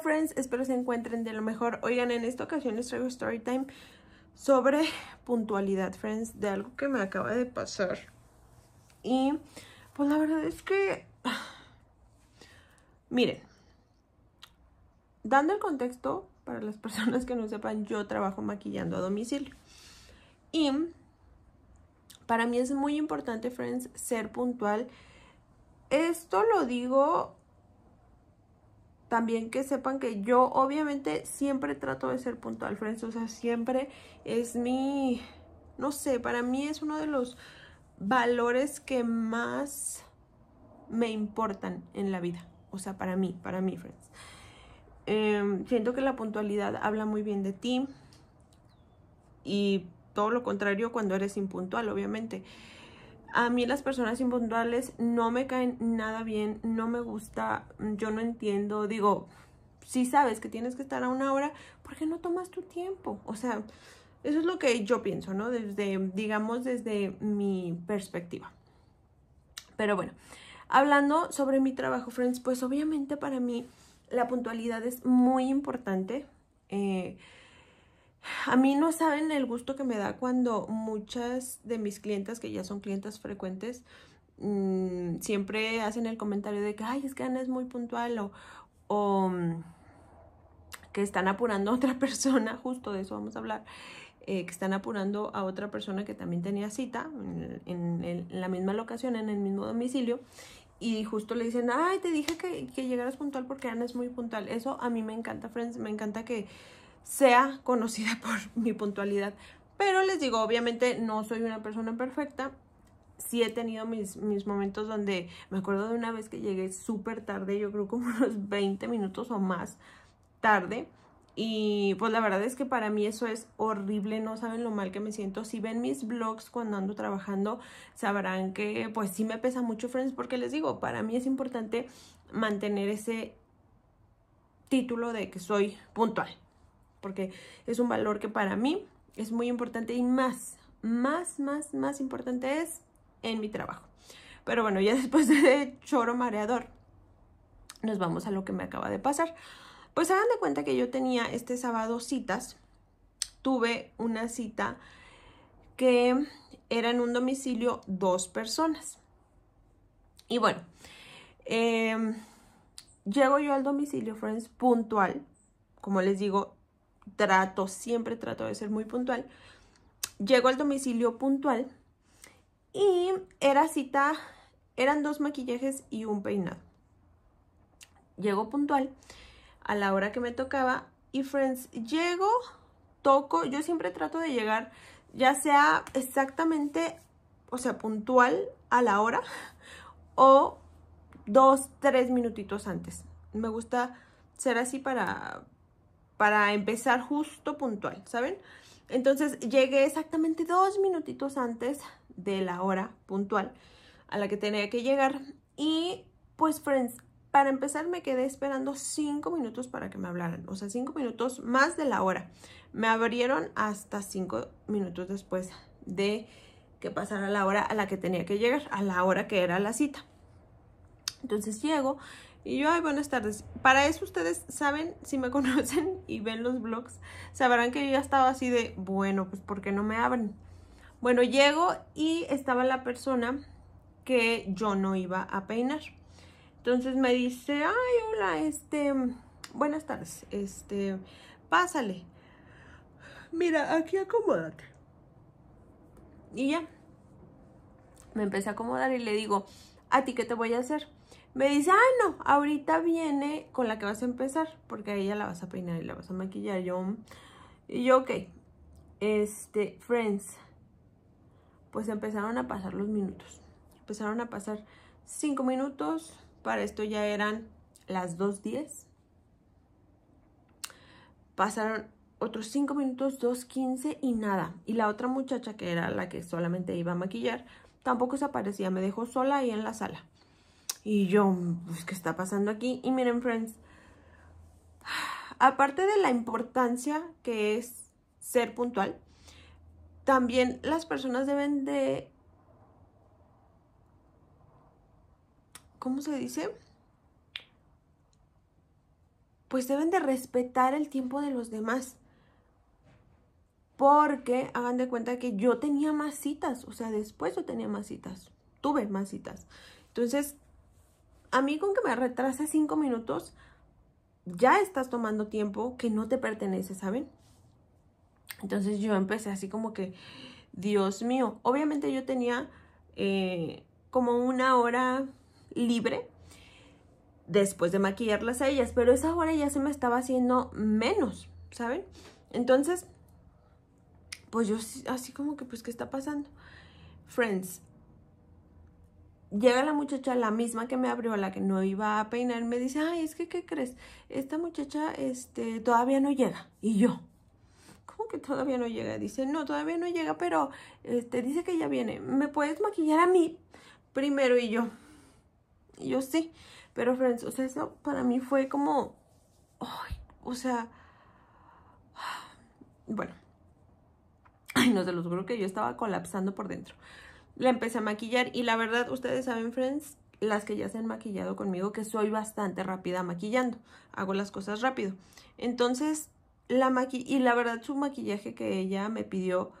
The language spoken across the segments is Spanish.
friends, espero se encuentren de lo mejor. Oigan, en esta ocasión les traigo story time sobre puntualidad, friends, de algo que me acaba de pasar. Y pues la verdad es que miren, dando el contexto para las personas que no sepan, yo trabajo maquillando a domicilio. Y para mí es muy importante, friends, ser puntual. Esto lo digo también que sepan que yo obviamente siempre trato de ser puntual, friends. O sea, siempre es mi, no sé, para mí es uno de los valores que más me importan en la vida. O sea, para mí, para mí, friends. Em, siento que la puntualidad habla muy bien de ti y todo lo contrario cuando eres impuntual, obviamente. A mí las personas impuntuales no me caen nada bien, no me gusta, yo no entiendo, digo, si sabes que tienes que estar a una hora, ¿por qué no tomas tu tiempo? O sea, eso es lo que yo pienso, ¿no? Desde, digamos, desde mi perspectiva. Pero bueno, hablando sobre mi trabajo, friends, pues obviamente para mí la puntualidad es muy importante. Eh, a mí no saben el gusto que me da cuando muchas de mis clientas, que ya son clientas frecuentes, mm, siempre hacen el comentario de que, ay, es que Ana es muy puntual o, o mm, que están apurando a otra persona, justo de eso vamos a hablar, eh, que están apurando a otra persona que también tenía cita en, la misma locación, en el mismo domicilio, y justo le dicen, ay, te dije que, que llegaras puntual porque Ana es muy puntual. Eso a mí me encanta, friends, me encanta que sea conocida por mi puntualidad. Pero les digo, obviamente no soy una persona perfecta. Sí he tenido mis, momentos donde me acuerdo de una vez que llegué súper tarde, yo creo como unos 20 minutos o más tarde. Y pues la verdad es que para mí eso es horrible, no saben lo mal que me siento. Si ven mis vlogs cuando ando trabajando, sabrán que pues sí me pesa mucho, friends, porque les digo, para mí es importante mantener ese título de que soy puntual, porque es un valor que para mí es muy importante y más, más, más, más importante es en mi trabajo. Pero bueno, ya después de choro mareador, nos vamos a lo que me acaba de pasar. Pues hagan de cuenta que yo tenía este sábado citas. Tuve una cita que era en un domicilio dos personas. Y bueno, em, llego yo al domicilio, friends, puntual. Como les digo, trato, siempre trato de ser muy puntual. Llego al domicilio puntual y era cita, eran dos maquillajes y un peinado. Llego puntual a la hora que me tocaba y friends, llego, toco, yo siempre trato de llegar ya sea exactamente, o sea, puntual a la hora o dos, tres minutitos antes. Me gusta ser así para, para empezar justo puntual, ¿saben? Entonces llegué exactamente dos minutitos antes de la hora puntual a la que tenía que llegar. Y pues, friends, para empezar me quedé esperando cinco minutos para que me hablaran. O sea, cinco minutos más de la hora. Me abrieron hasta cinco minutos después de que pasara la hora a la que tenía que llegar, a la hora que era la cita. Entonces llego y yo, ay, buenas tardes. Para eso ustedes saben, si me conocen y ven los blogs, sabrán que yo ya estaba así de, bueno, pues porque no me abren. Bueno, llego y estaba la persona que yo no iba a peinar. Entonces me dice, ay, hola, este, buenas tardes, este, pásale. Mira, aquí acomódate. Y ya, me empecé a acomodar y le digo, ¿a ti qué te voy a hacer? me dice, ah, no, ahorita viene con la que vas a empezar, porque ahí ella la vas a peinar y la vas a maquillar. Yo, y yo, ok, este, friends, pues empezaron a pasar los minutos. Empezaron a pasar cinco minutos, para esto ya eran las 2.10. Pasaron otros cinco minutos, 2.15 y nada. Y la otra muchacha, que era la que solamente iba a maquillar, tampoco se aparecía, me dejó sola ahí en la sala. Y yo, pues, ¿qué está pasando aquí? Y miren, friends, aparte de la importancia que es ser puntual, también las personas deben de... ¿Cómo se dice? Pues deben de respetar el tiempo de los demás. Porque hagan de cuenta que yo tenía más citas, o sea, después yo tenía más citas, tuve más citas. Entonces, a mí con que me retrasé cinco minutos, ya estás tomando tiempo que no te pertenece, ¿saben? Entonces yo empecé así como que, Dios mío, obviamente yo tenía eh, como una hora libre después de maquillarlas a ellas, pero esa hora ya se me estaba haciendo menos, ¿saben? Entonces, pues yo así como que, pues, ¿qué está pasando? Friends, llega la muchacha, la misma que me abrió, la que no iba a peinar, me dice, ay, es que, ¿qué crees? Esta muchacha este, todavía no llega. Y yo, ¿cómo que todavía no llega? Dice, no, todavía no llega, pero este, dice que ya viene. ¿Me puedes maquillar a mí primero? Y yo, y yo sí. Pero, friends, o sea, eso para mí fue como, Ay, o sea, bueno. Ay, no se los juro que yo estaba colapsando por dentro la empecé a maquillar y la verdad, ustedes saben, friends, las que ya se han maquillado conmigo, que soy bastante rápida maquillando, hago las cosas rápido. Entonces, la maqui y la verdad su maquillaje que ella me pidió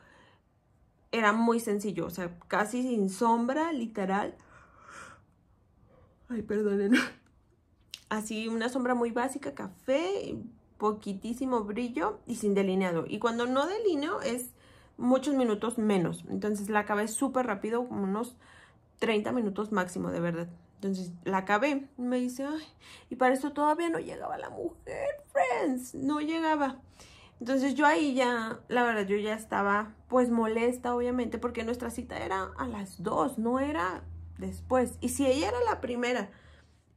era muy sencillo, o sea, casi sin sombra, literal. Ay, perdonen. Así una sombra muy básica, café, poquitísimo brillo y sin delineado. Y cuando no delineo es muchos minutos menos. Entonces la acabé súper rápido, como unos 30 minutos máximo, de verdad. Entonces la acabé. Me dice, ay, y para eso todavía no llegaba la mujer, friends. No llegaba. Entonces yo ahí ya, la verdad, yo ya estaba pues molesta, obviamente, porque nuestra cita era a las dos, no era después. Y si ella era la primera,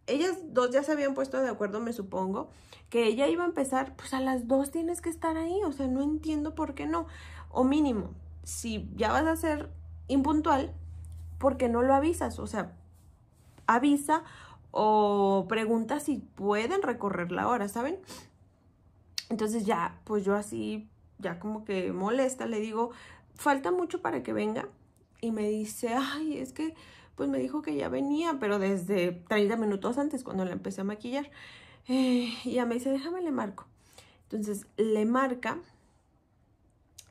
ellas dos ya se habían puesto de acuerdo, me supongo, que ella iba a empezar, pues a las dos tienes que estar ahí, o sea, no entiendo por qué no. O mínimo, si ya vas a ser impuntual, ¿por qué no lo avisas? O sea, avisa o pregunta si pueden recorrer la hora, ¿saben? Entonces ya, pues yo así, ya como que molesta, le digo, falta mucho para que venga. Y me dice, ay, es que, pues me dijo que ya venía, pero desde 30 minutos antes cuando la empecé a maquillar. Eh, y ya me dice, déjame le marco. Entonces le marca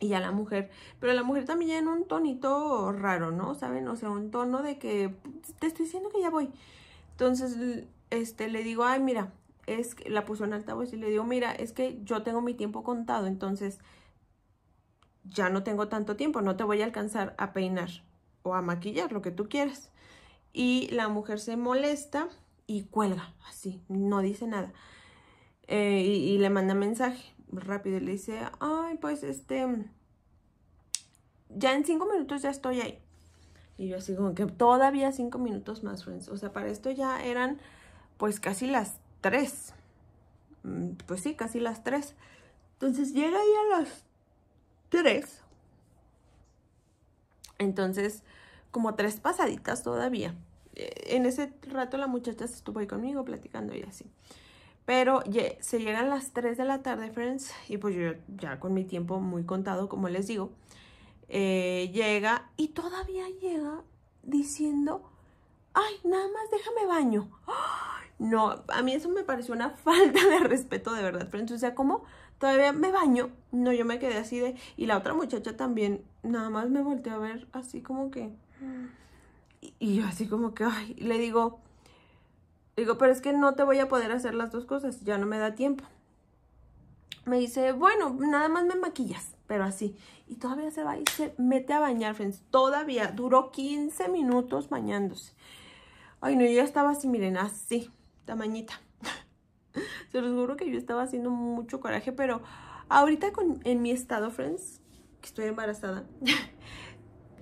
y a la mujer, pero la mujer también ya en un tonito raro, ¿no? ¿Saben? O sea, un tono de que te estoy diciendo que ya voy. Entonces, este, le digo, ay, mira, es que la puso en altavoz y le digo, mira, es que yo tengo mi tiempo contado, entonces ya no tengo tanto tiempo, no te voy a alcanzar a peinar o a maquillar, lo que tú quieras. Y la mujer se molesta y cuelga, así, no dice nada. Eh, y le manda mensaje rápido y le dice, ay, pues este, ya en cinco minutos ya estoy ahí. Y yo así como que todavía cinco minutos más, friends. O sea, para esto ya eran pues casi las tres. Mm, pues sí, casi las tres. Entonces llega ahí a las tres. Entonces, como tres pasaditas todavía. E, en ese rato la muchacha se estuvo ahí conmigo platicando y así. Pero se llegan las 3 de la tarde, friends, y pues yo ya con mi tiempo muy contado, como les digo, eh, llega y todavía llega diciendo, ay, nada más déjame baño. No, a mí eso me pareció una falta de respeto de verdad, friends. O sea, como todavía me baño, no, yo me quedé así de... Y la otra muchacha también, nada más me volteó a ver así como que... y yo así como que, ay, le digo, Digo, pero es que no te voy a poder hacer las dos cosas, ya no me da tiempo. Me dice, bueno, nada más me maquillas, pero así. Y todavía se va y se mete a bañar, friends. Todavía duró 15 minutos bañándose. Ay, no, yo ya estaba así, miren, así, tamañita. se los juro que yo estaba haciendo mucho coraje, pero ahorita con, en mi estado, friends, que estoy embarazada,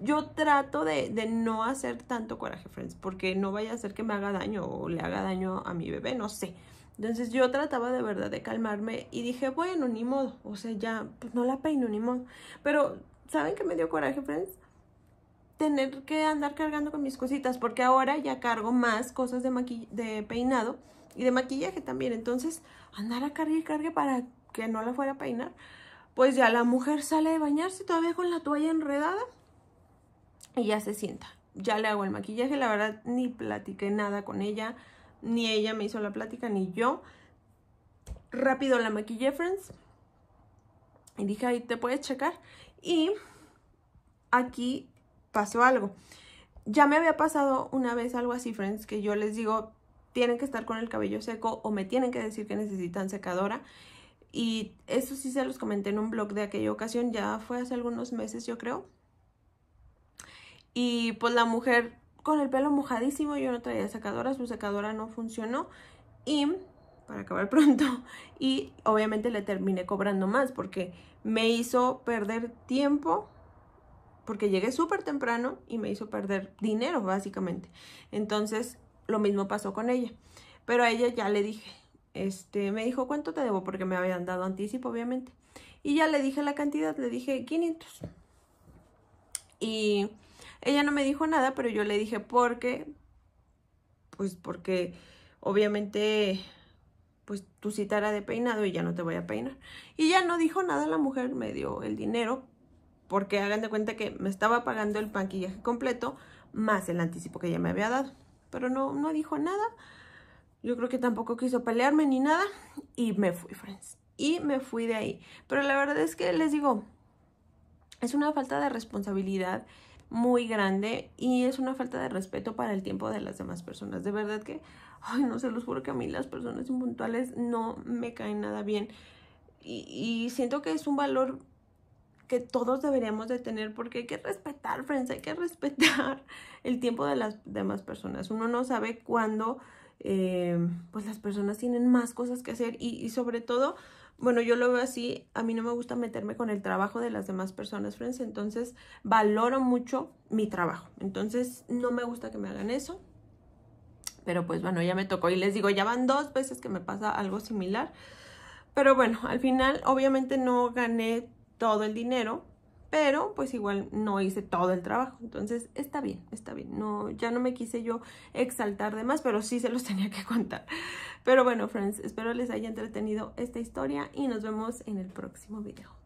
yo trato de, no hacer tanto coraje, friends, porque no vaya a ser que me haga daño o le haga daño a mi bebé, no sé. Entonces yo trataba de verdad de calmarme y dije, bueno, ni modo, o sea, ya, pues no la peino, ni modo. Pero, ¿saben qué me dio coraje, friends? Tener que andar cargando con mis cositas, porque ahora ya cargo más cosas de, de peinado y de maquillaje también. Entonces, andar a cargar y cargue para que no la fuera a peinar. Pues ya la mujer sale de bañarse todavía con la toalla enredada y ya se sienta. Ya le hago el maquillaje, la verdad ni platiqué nada con ella, ni ella me hizo la plática, ni yo. Rápido la maquillé, friends. Y dije, ahí te puedes checar. Y aquí pasó algo. Ya me había pasado una vez algo así, friends, que yo les digo, tienen que estar con el cabello seco o me tienen que decir que necesitan secadora. Y eso sí se los comenté en un blog de aquella ocasión, ya fue hace algunos meses yo creo. Y pues la mujer con el pelo mojadísimo, yo no traía secadora, su secadora no funcionó. Y para acabar pronto. Y obviamente le terminé cobrando más porque me hizo perder tiempo, porque llegué súper temprano y me hizo perder dinero básicamente. Entonces lo mismo pasó con ella. Pero a ella ya le dije, este, me dijo cuánto te debo porque me habían dado anticipo obviamente. Y ya le dije la cantidad, le dije 500. Y ella no me dijo nada, pero yo le dije, ¿por qué? Pues porque obviamente pues tu cita era de peinado y ya no te voy a peinar. Y ya no dijo nada la mujer, me dio el dinero, porque hagan de cuenta que me estaba pagando el panquillaje completo más el anticipo que ella me había dado. Pero no, no dijo nada. Yo creo que tampoco quiso pelearme ni nada. Y me fui, friends. Y me fui de ahí. Pero la verdad es que les digo, es una falta de responsabilidad muy grande y es una falta de respeto para el tiempo de las demás personas. De verdad que, ay, no se los juro que a mí las personas impuntuales no me caen nada bien. Y, siento que es un valor que todos deberíamos de tener porque hay que respetar, friends, hay que respetar el tiempo de las demás personas. Uno no sabe cuándo, eh, pues las personas tienen más cosas que hacer y sobre todo bueno, yo lo veo así, a mí no me gusta meterme con el trabajo de las demás personas, friends, entonces valoro mucho mi trabajo, entonces no me gusta que me hagan eso, pero pues bueno, ya me tocó y les digo, ya van dos veces que me pasa algo similar, pero bueno, al final obviamente no gané todo el dinero, pero pues igual no hice todo el trabajo. Entonces está bien, está bien. No, ya no me quise yo exaltar de más, pero sí se los tenía que contar. Pero bueno, friends, espero les haya entretenido esta historia y nos vemos en el próximo video.